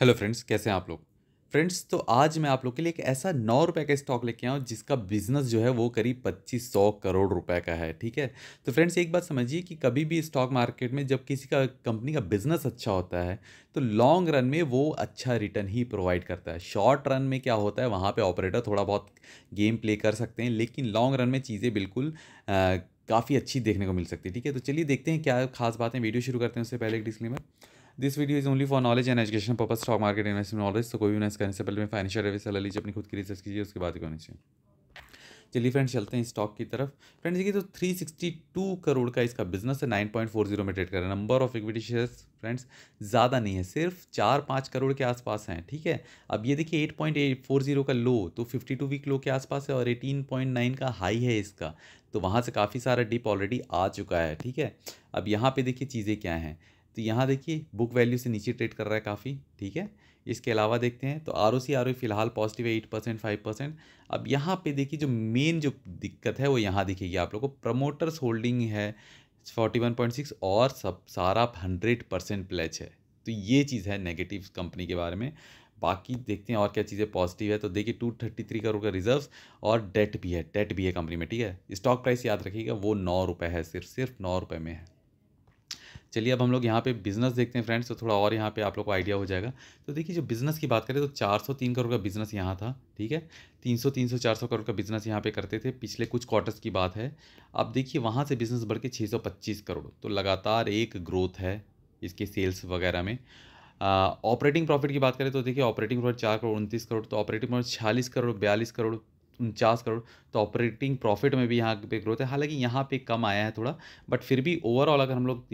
hello friends कैसे हैं आप लोग फ्रेंड्स तो आज मैं आप लोग के लिए एक ऐसा नौ रुपये का स्टॉक लेके आऊँ जिसका बिजनेस जो है वो करीब पच्चीस सौ करोड़ रुपए का है ठीक है तो फ्रेंड्स एक बात समझिए कि कभी भी स्टॉक मार्केट में जब किसी का कंपनी का बिजनेस अच्छा होता है तो लॉन्ग रन में वो अच्छा रिटर्न ही प्रोवाइड करता है शॉर्ट रन में क्या होता है वहाँ पर ऑपरेटर थोड़ा बहुत गेम प्ले कर सकते हैं लेकिन लॉन्ग रन में चीज़ें बिल्कुल काफ़ी अच्छी देखने को मिल सकती है ठीक है तो चलिए देखते हैं क्या खास बातें वीडियो शुरू करते हैं उससे पहले एक disclaimer this video is only for knowledge and education purpose stock market investment knowledge तो कोई भी इन्वेस्ट करने से पहले मैं फाइनेंशियल एडवाइस सला लीजिए अपनी खुद की रिसर्च कीजिए उसके बाद क्यों चाहिए चलिए फ्रेंड्स चलते हैं स्टॉक की तरफ फ्रेंड्स देखिए तो 362 करोड़ का इसका बिजनेस है 9.40 में ट्रेड कर रहा है number of equity shares friends ज़्यादा नहीं है सिर्फ चार पाँच करोड़ के आसपास हैं ठीक है अब ये देखिए eight point eight four zero का लो तो फिफ्टी टू वीक लो के आसपास है और एटीन पॉइंट नाइन का हाई है इसका तो वहाँ से काफ़ी सारा डिप ऑलरेडी आ चुका है ठीक है अब यहाँ पर देखिए चीज़ें क्या हैं तो यहाँ देखिए बुक वैल्यू से नीचे ट्रेड कर रहा है काफ़ी ठीक है इसके अलावा देखते हैं तो R O C R O फिलहाल पॉजिटिव है एट परसेंट फाइव परसेंट अब यहाँ पे देखिए जो मेन जो दिक्कत है वो यहाँ दिखेगी आप लोगों को प्रमोटर्स होल्डिंग है फोर्टी वन पॉइंट सिक्स और सब सारा हंड्रेड परसेंट प्लेच है तो ये चीज़ है नेगेटिव कंपनी के बारे में बाकी देखते हैं और क्या चीज़ें पॉजिटिव है तो देखिए टू थर्टी थ्री करोड़ का रिजर्व और डेट भी है डेट भी है कंपनी में ठीक है स्टॉक प्राइस याद रखिएगा वो नौ रुपये है सिर्फ सिर्फ नौ रुपये में है चलिए अब हम लोग यहाँ पे बिज़नेस देखते हैं फ्रेंड्स तो थोड़ा और यहाँ पे आप लोग को आइडिया हो जाएगा तो देखिए जो बिज़नेस की बात करें तो 403 करोड़ का बिज़नेस यहाँ था ठीक है 300 300 400 करोड़ का बिज़नेस यहाँ पे करते थे पिछले कुछ क्वार्टर्स की बात है अब देखिए वहाँ से बिज़नेस बढ़ के छः करोड़ तो लगातार एक ग्रोथ है इसके सेल्स वगैरह में ऑपरेटिंग प्रॉफिट की बात करें तो देखिए ऑपरेटिंग प्रॉफिट चार करोड़ उनतीस करोड़ तो ऑपरेटिंग प्रॉफिट छियालीस करोड़ बयालीस करोड़ उनचास करोड़ तो ऑपरेटिंग प्रॉफिट में भी यहाँ पे ग्रोथ है हालांकि यहाँ पे कम आया है थोड़ा बट फिर भी ओवरऑल अगर हम लोग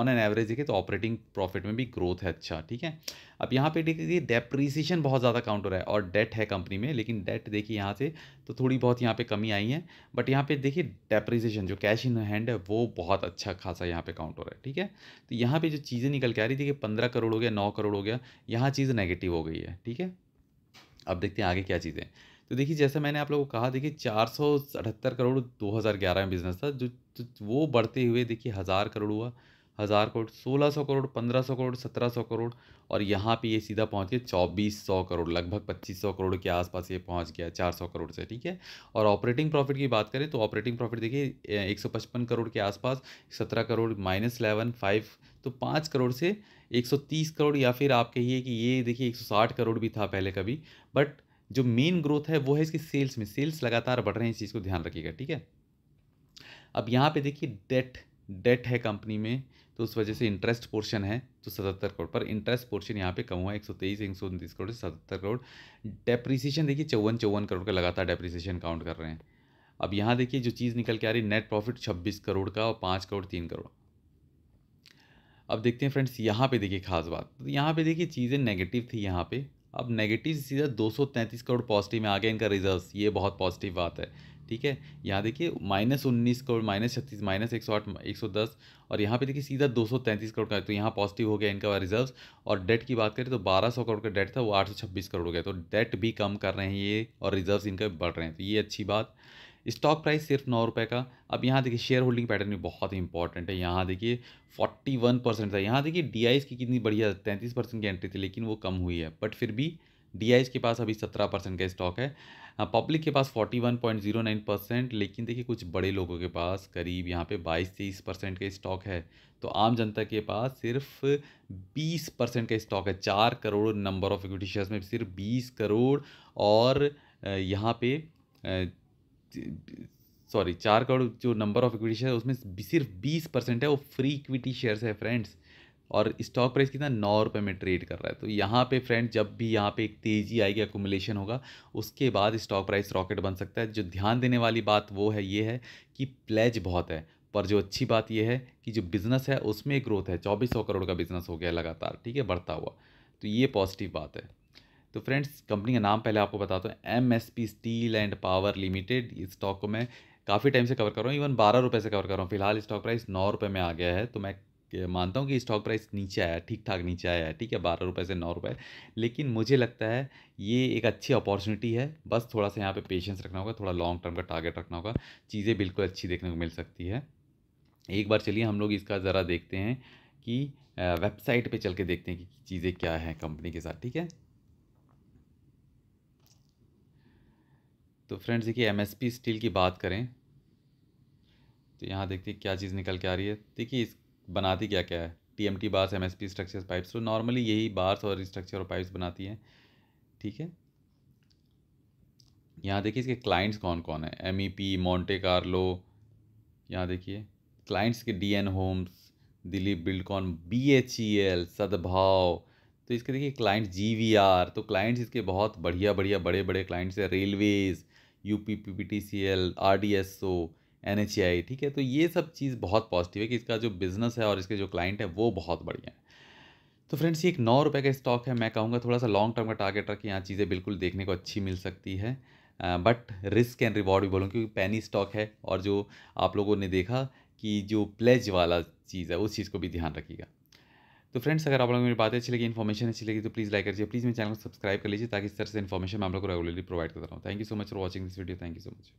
ऑन एन एवरेज देखें तो ऑपरेटिंग प्रॉफिट में भी ग्रोथ है अच्छा ठीक है अब यहाँ पे देखिए डेप्रिसिएशन बहुत ज़्यादा काउंट हो रहा है और डेट है कंपनी में लेकिन डेट देखिए यहाँ से तो थोड़ी बहुत यहाँ पर कमी आई है बट यहाँ पर देखिए डेप्रिसिएशन जो कैश इन हैंड है वो बहुत अच्छा खासा यहाँ पर काउंट हो रहा है ठीक है तो यहाँ पर जो चीज़ें निकल के आ रही थी कि पंद्रह करोड़ हो गया नौ करोड़ हो गया यहाँ चीज़ नेगेटिव हो गई है ठीक है अब देखते हैं आगे क्या चीज़ें तो देखिए जैसा मैंने आप लोगों को कहा देखिए चार सौ अठहत्तर करोड़ 2011 में बिजनेस था जो तो वो बढ़ते हुए देखिए हज़ार करोड़ हुआ हज़ार करोड़ सोलह सौ करोड़ पंद्रह सौ करोड़ सत्रह सौ करोड़ और यहाँ पे ये सीधा पहुँच गया चौबीस सौ करोड़ लगभग पच्चीस सौ करोड़ के आसपास ये पहुँच गया चार सौ करोड़ से ठीक है और ऑपरेटिंग प्रॉफिट की बात करें तो ऑपरेटिंग प्रॉफिट देखिए एक सौ पचपन करोड़ के आसपास सत्रह करोड़ माइनस इलेवन फाइव तो पाँच करोड़ से एक सौ तीस करोड़ या फिर आप कहिए कि ये देखिए एक सौ साठ करोड़ भी था पहले कभी बट जो मेन ग्रोथ है वो है इसकी सेल्स में सेल्स लगातार बढ़ रहे हैं इस चीज़ को ध्यान रखिएगा ठीक है अब यहाँ पे देखिए डेट डेट है कंपनी में तो उस वजह से इंटरेस्ट पोर्शन है तो सतहत्तर करोड़ पर इंटरेस्ट पोर्शन यहाँ पे कम हुआ है एक सौ तेईस एक सौ उनतीस करोड़ सतहत्तर करोड़ डेप्रिसिएशन देखिए चौवन चौवन करोड़ का लगातार डेप्रिसिएशन काउंट कर रहे हैं अब यहाँ देखिए जो चीज़ निकल के आ रही है नेट प्रॉफिट छब्बीस करोड़ का और पाँच करोड़ तीन करोड़ अब देखते हैं फ्रेंड्स यहाँ पे देखिए खास बात तो यहाँ पे देखिए चीज़ें नेगेटिव थी यहाँ पे अब नेगेटिव सीधा 233 करोड़ पॉजिटिव में आ गया इनका रिजर्व ये बहुत पॉजिटिव बात है ठीक है यहाँ देखिए माइनस उन्नीस करोड़ माइनस छत्तीस माइनस एक सौ आठ एक सौ दस और यहाँ पे देखिए सीधा दो सौ तैंतीस करोड़ का तो यहाँ पॉजिटिव हो गया इनका रिजर्व्स और डेट की बात करें तो बारह सौ करोड़ का डेट था वो आठ सौ छब्बीस करोड़ हो गया तो डेट भी कम कर रहे हैं ये और रिजर्व्स इनके बढ़ रहे हैं तो ये अच्छी बात स्टॉक प्राइस सिर्फ नौ रुपये का अब यहाँ देखिए शेयर होल्डिंग पैटर्न भी बहुत ही इंपॉर्टेंट है यहाँ देखिए फोर्टी वन परसेंट था यहाँ देखिए डी की कितनी बढ़िया तैंतीस परसेंट की एंट्री थी लेकिन वो कम हुई है बट फिर भी डी के पास अभी सत्रह परसेंट का स्टॉक है पब्लिक हाँ, के पास forty one point zero nine percent लेकिन देखिए कुछ बड़े लोगों के पास करीब यहाँ पे बाईस तेईस परसेंट का स्टॉक है तो आम जनता के पास सिर्फ बीस परसेंट का स्टॉक है चार crore number of equity shares में सिर्फ बीस करोड़ और यहाँ पे सॉरी चार करोड़ जो नंबर ऑफ इक्विटी शेयर उसमें सिर्फ बीस परसेंट है वो फ्री इक्विटी शेयर्स है फ्रेंड्स और स्टॉक प्राइस कितना नौ रुपये में ट्रेड कर रहा है तो यहाँ पे फ्रेंड जब भी यहाँ पे एक तेज़ी आएगी अकोमुलेशन होगा उसके बाद स्टॉक प्राइस रॉकेट बन सकता है जो ध्यान देने वाली बात वो है ये है कि प्लेज बहुत है पर जो अच्छी बात यह है कि जो बिज़नेस है उसमें ग्रोथ है चौबीस सौ करोड़ का बिज़नेस हो गया लगातार ठीक है बढ़ता हुआ तो ये पॉजिटिव बात है तो फ्रेंड्स कंपनी का नाम पहले आपको बताता हूँ M S P steel and power limited इस स्टॉक को मैं काफ़ी टाइम से कवर कर रहा हूँ इवन बारह रुपये से कवर कर रहा हूँ फिलहाल स्टॉक प्राइस नौ रुपये में आ गया है तो मैं मानता हूँ कि स्टॉक प्राइस नीचे आया ठीक ठाक नीचे आया है ठीक है बारह रुपये से नौ रुपये लेकिन मुझे लगता है ये एक अच्छी अपॉर्चुनिटी है बस थोड़ा सा यहाँ पे पेशेंस रखना होगा थोड़ा लॉन्ग टर्म का टारगेट रखना होगा चीज़ें बिल्कुल अच्छी देखने को मिल सकती है एक बार चलिए हम लोग इसका ज़रा देखते हैं कि वेबसाइट पर चल के देखते हैं कि चीज़ें क्या हैं कंपनी के साथ ठीक है तो फ्रेंड्स देखिए एमएसपी स्टील की बात करें तो यहाँ देखते हैं क्या चीज़ निकल के आ रही है देखिए इस बनाती क्या क्या है TMT bars MSP structure pipes तो नॉर्मली यही बार्स और स्ट्रक्चर और पाइप्स बनाती हैं ठीक है यहाँ देखिए इसके क्लाइंट्स कौन कौन है M E P Monte Carlo यहाँ देखिए क्लाइंट्स के D N homes Dilip Buildcon B H E L Sadbhav तो इसके देखिए क्लाइंट जी वी आर तो क्लाइंट्स इसके बहुत बढ़िया बढ़िया बड़े बड़े क्लाइंट्स हैं railways U P P P T C L R D S O N H I ठीक है तो ये सब चीज़ बहुत पॉजिटिव है कि इसका जो बिज़नेस है और इसके जो क्लाइंट है वो बहुत बढ़िया है तो फ्रेंड्स ये एक नौ रुपये का स्टॉक है मैं कहूँगा थोड़ा सा लॉन्ग टर्म का टारगेट रख यहाँ चीज़ें बिल्कुल देखने को अच्छी मिल सकती है बट रिस्क एंड रिवॉर्ड भी बोलूँ क्योंकि पैनी स्टॉक है और जो आप लोगों ने देखा कि जो प्लेज वाला चीज़ है उस चीज़ को भी ध्यान रखिएगा तो फ्रेंड्स अगर आप लोगों को मेरी बातें अच्छी लगी इन्फॉर्मेशन अच्छी लगी तो प्लीज़ लाइक करिए प्लीज़ मेरे चैनल को सब्सक्राइब कर लीजिए ताकि इस तरह से इन्फॉर्मेशन मैं आप लोग को रेगुलरली प्रोवाइड करता हूँ thank you so much for watching this video thank you so much